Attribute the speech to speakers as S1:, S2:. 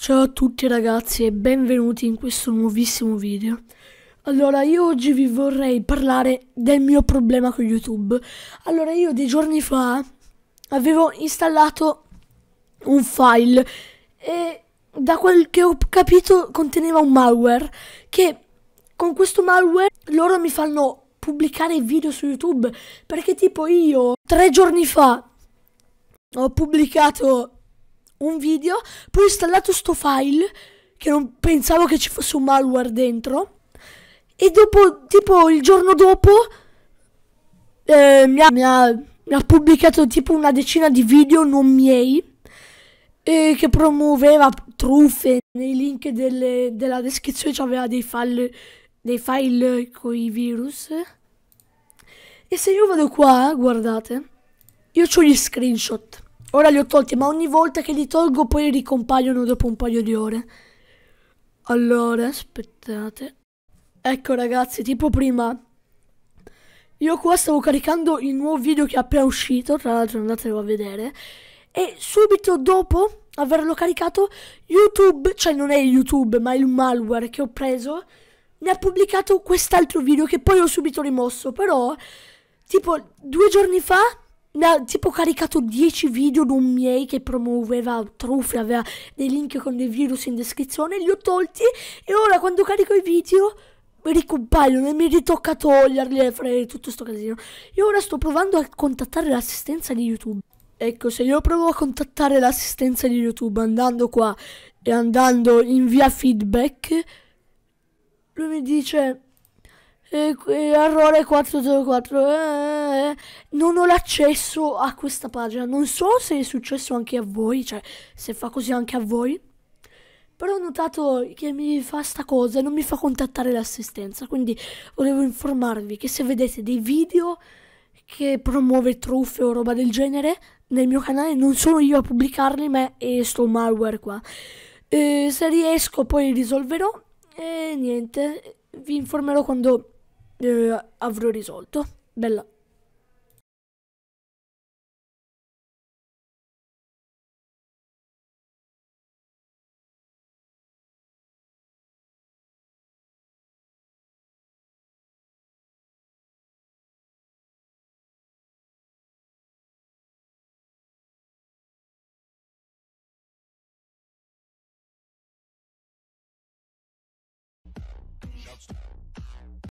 S1: Ciao a tutti ragazzi e benvenuti in questo nuovissimo video. Allora, io oggi vi vorrei parlare del mio problema con YouTube. Allora, io dei giorni fa avevo installato un file e da quel che ho capito conteneva un malware che con questo malware loro mi fanno pubblicare video su YouTube perché tipo io tre giorni fa ho pubblicato un video, poi ho installato sto file che non pensavo che ci fosse un malware dentro e dopo, tipo il giorno dopo, eh, mi, ha, mi, ha, mi, ha, pubblicato tipo una decina di video non miei eh, che promuoveva truffe nei link delle, della descrizione, c'aveva dei file, dei file con i virus. E se io vado qua, guardate, io ho gli screenshot. Ora li ho tolti, ma ogni volta che li tolgo poi ricompaiono dopo un paio di ore. Allora, aspettate. Ecco ragazzi, tipo prima... Io qua stavo caricando il nuovo video che è appena uscito, tra l'altro andatelo a vedere. E subito dopo averlo caricato, YouTube, cioè non è YouTube, ma il malware che ho preso, mi ha pubblicato quest'altro video che poi ho subito rimosso. Però, tipo, due giorni fa ha tipo caricato 10 video non miei che promuoveva truffe, aveva dei link con dei virus in descrizione, li ho tolti e ora quando carico i video mi ricompaiono e mi ritocca toglierli e fare tutto sto casino. Io ora sto provando a contattare l'assistenza di YouTube. Ecco, se io provo a contattare l'assistenza di YouTube andando qua e andando in via feedback, lui mi dice eh, errore eh, 404 eh, non ho l'accesso a questa pagina non so se è successo anche a voi cioè se fa così anche a voi però ho notato che mi fa sta cosa e non mi fa contattare l'assistenza quindi volevo informarvi che se vedete dei video che promuove truffe o roba del genere nel mio canale non sono io a pubblicarli ma è sto malware qua eh, se riesco poi risolverò e niente vi informerò quando eh, avrò risolto. Bella. Shouts